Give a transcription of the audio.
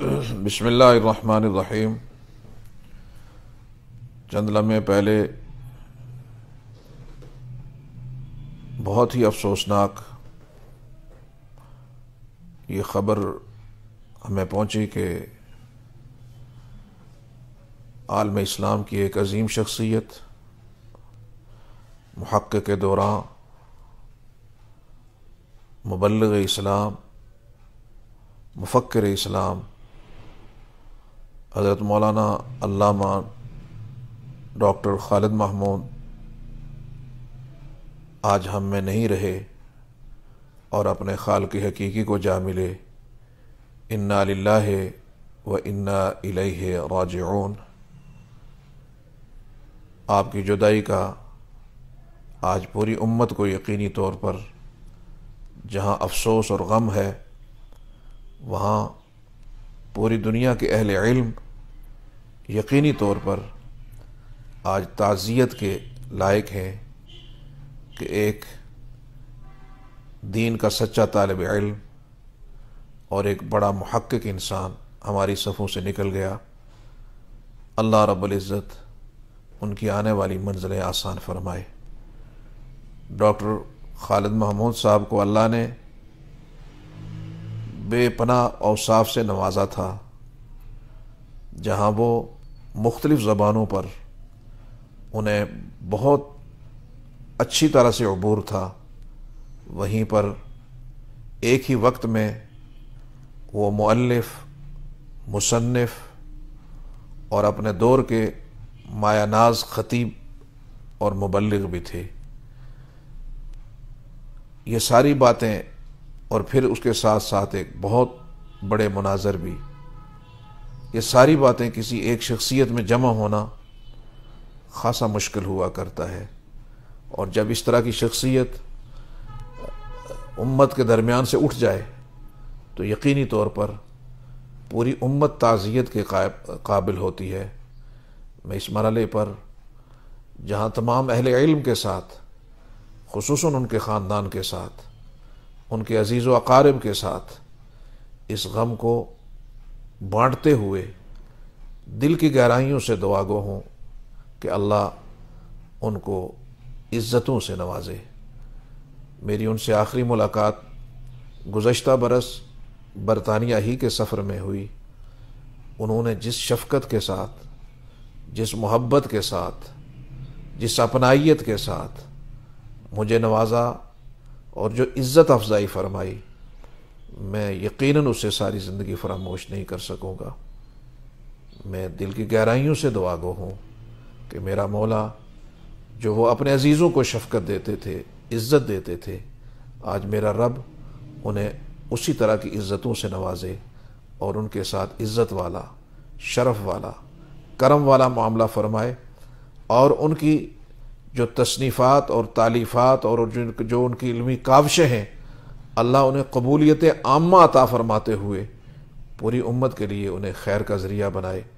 बिसमीम चंद लम्हे पहले बहुत ही अफसोसनाक ये ख़बर हमें पहुंची कि आलम इस्लाम की एक अजीम शख्सियत महक्क के दौरान मुबलग इस्लाम मुफक्र इस्लाम हज़रत मौलाना अल्लामा डॉक्टर खालिद महमूद आज हम में नहीं रहे और अपने खाल की हकीकी को जा मिले इन्ना है व इन्ना है राजून आपकी जुदाई का आज पूरी उम्मत को यकीनी तौर पर जहाँ अफसोस और गम है वहाँ पूरी दुनिया के अहल इल्म यकीनी तौर पर आज ताज़ियत के लायक हैं कि एक दीन का सच्चा तालब इल्म और एक बड़ा महक्क इंसान हमारी सफ़ों से निकल गया अल्लाह रब्ज़त उनकी आने वाली मंजिलें आसान फरमाए डॉक्टर खालिद महमूद साहब को अल्लाह ने बेपना औसाफ से नवाजा था जहाँ वो मुख्तलिफ़ ज़बानों पर उन्हें बहुत अच्छी तरह से अबूर था वहीं पर एक ही वक्त में वो मुअल्लिफ़ मुसनफ़ और अपने दौर के मायानाज ख़तीब और मुबलग भी थे ये सारी बातें और फिर उसके साथ साथ एक बहुत बड़े मुनाजर भी ये सारी बातें किसी एक शख्सियत में जमा होना खासा मुश्किल हुआ करता है और जब इस तरह की शख्सियत उम्मत के दरमियान से उठ जाए तो यकीनी तौर पर पूरी उम्मत ताज़ियत के काबिल होती है मैं इस मरल पर जहाँ तमाम अहले इल्म के साथ खसूस उनके ख़ानदान के साथ उनके अजीज़ व अकारब के साथ इस गम को बांटते हुए दिल की गहराइयों से दुआगो हों कि अल्लाह उनको इज़्ज़तों से नवाजे मेरी उनसे आखिरी मुलाकात गुज्त बरस बरतानिया ही के सफ़र में हुई उन्होंने जिस शफकत के साथ जिस मोहब्बत के साथ जिस अपनाइत के साथ मुझे नवाजा और जो इज़्ज़त अफजाई फरमाई मैं यकीनन उससे सारी ज़िंदगी फरामोश नहीं कर सकूँगा मैं दिल की गहराइयों से दुआ गो हूँ कि मेरा मौला जो वो अपने अजीज़ों को शफकत देते थे इज़्ज़त देते थे आज मेरा रब उन्हें उसी तरह की इज़्ज़तों से नवाजे और उनके साथ इज़्ज़त वाला शरफ़ वाला करम वाला मामला फरमाए और उनकी जो तसनीफ़ात और तालीफ़ात और जो जो उनकी इलमी काविशें हैं अल्लाह उन्हें कबूलियत आमा अता फ़रमाते हुए पूरी उम्मत के लिए उन्हें खैर का ज़रिया बनाए